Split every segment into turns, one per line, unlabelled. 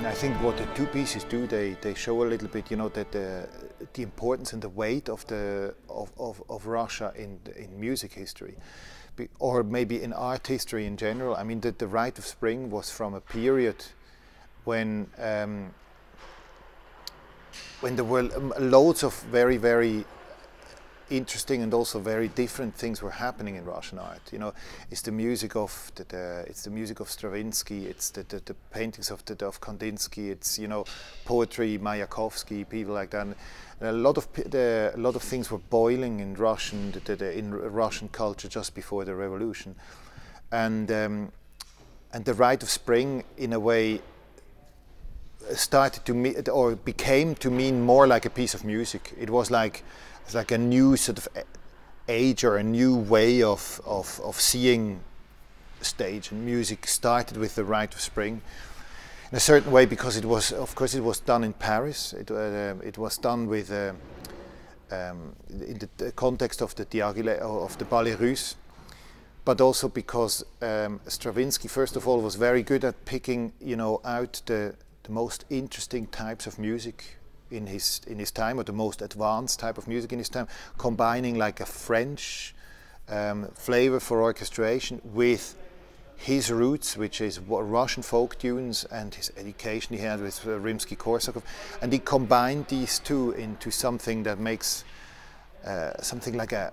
And I think what the two pieces do, they, they show a little bit, you know, that the, the importance and the weight of, the, of, of, of Russia in, in music history. Be, or maybe in art history in general. I mean, the, the Rite of Spring was from a period when um, when there were um, loads of very, very interesting and also very different things were happening in Russian art. You know, it's the music of the, the it's the music of Stravinsky, it's the, the, the paintings of the, of Kandinsky, it's you know poetry, Mayakovsky, people like that. And a lot of the, a lot of things were boiling in Russian the, in Russian culture just before the revolution, and um, and the Rite of Spring in a way started to mean or became to mean more like a piece of music. It was like like a new sort of age or a new way of of, of seeing stage and music started with the Rite of Spring in a certain way because it was of course it was done in Paris. It uh, it was done with. Uh, um, in the, the, context of the Diaghilev, of the Ballet Russe, but also because um, Stravinsky, first of all, was very good at picking, you know, out the the most interesting types of music in his in his time, or the most advanced type of music in his time, combining like a French um, flavor for orchestration with his roots, which is Russian folk tunes, and his education he had with uh, Rimsky-Korsakov, and he combined these two into something that makes uh, something like a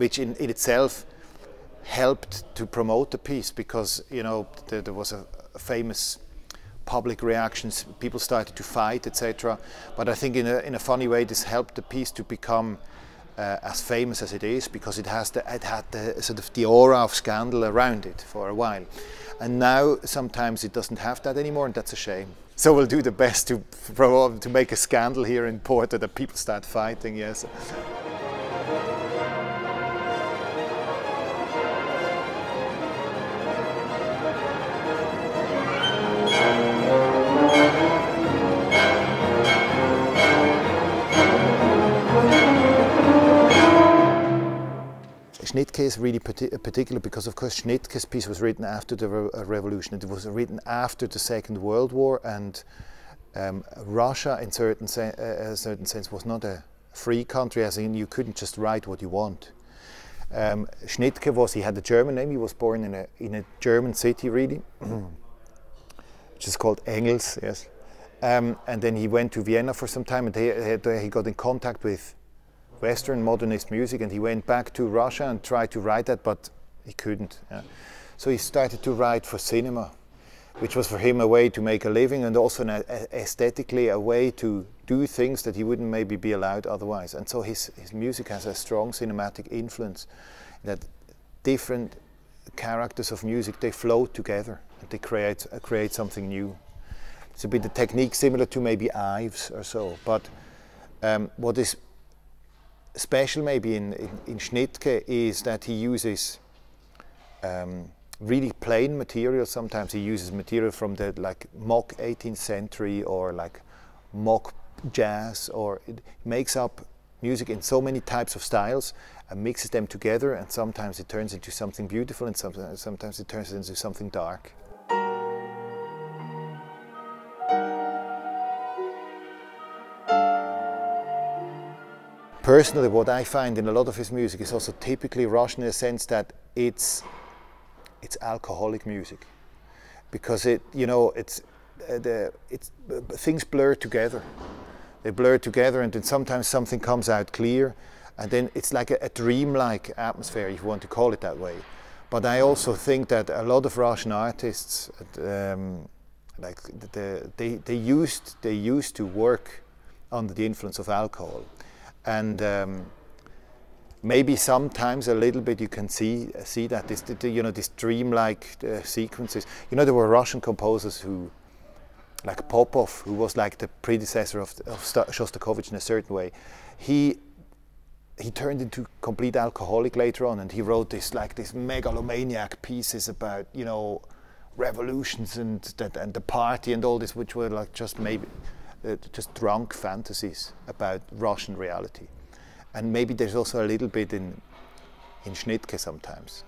which in, in itself helped to promote the piece because you know there, there was a, a, famous public reactions people started to fight etc but i think in a, in a funny way this helped the piece to become uh, as famous as it is because it has the, it had the sort of the aura of scandal around it for a while and now sometimes it doesn't have that anymore and that's a shame so we'll do the best to to make a scandal here in Porto that people start fighting yes is really particular because, of course, Schnittke's piece was written after the re uh, revolution. It was written after the Second World War, and um, Russia, in certain, se uh, uh, certain sense, was not a free country, as in you couldn't just write what you want. Um, Schnittke was, he had a German name, he was born in a, in a German city, really, which is called Engels, yes. Um, and then he went to Vienna for some time, and he he got in contact with Western modernist music, and he went back to Russia and tried to write that, but he couldn't. Yeah. So he started to write for cinema, which was for him a way to make a living and also an aesthetically a way to do things that he wouldn't maybe be allowed otherwise. And so his, his music has a strong cinematic influence that different characters of music, they flow together and they create, uh, create something new. It's a bit a technique similar to maybe Ives or so, but um, what is special maybe in, in, in Schnittke is that he uses um, really plain material. Sometimes he uses material from the like mock 18th century or like mock jazz or it makes up music in so many types of styles and mixes them together and sometimes it turns into something beautiful and sometimes, sometimes it turns into something dark. personally what I find in a lot of his music is also typically Russian in the sense that it's it's alcoholic music because it you know it's uh, the it's uh, things blur together they blur together and then sometimes something comes out clear and then it's like a, a dreamlike atmosphere if you want to call it that way but I also think that a lot of Russian artists um, like the, they they used they used to work under the influence of alcohol and um, maybe sometimes a little bit you can see see that this you know this dreamlike uh, sequences. You know there were Russian composers who, like Popov, who was like the predecessor of, of Shostakovich in a certain way. He he turned into complete alcoholic later on, and he wrote this like this megalomaniac pieces about you know revolutions and that and the party and all this, which were like just maybe uh, just drunk fantasies about Russian reality. And maybe there's also a little bit in, in Schnittke sometimes.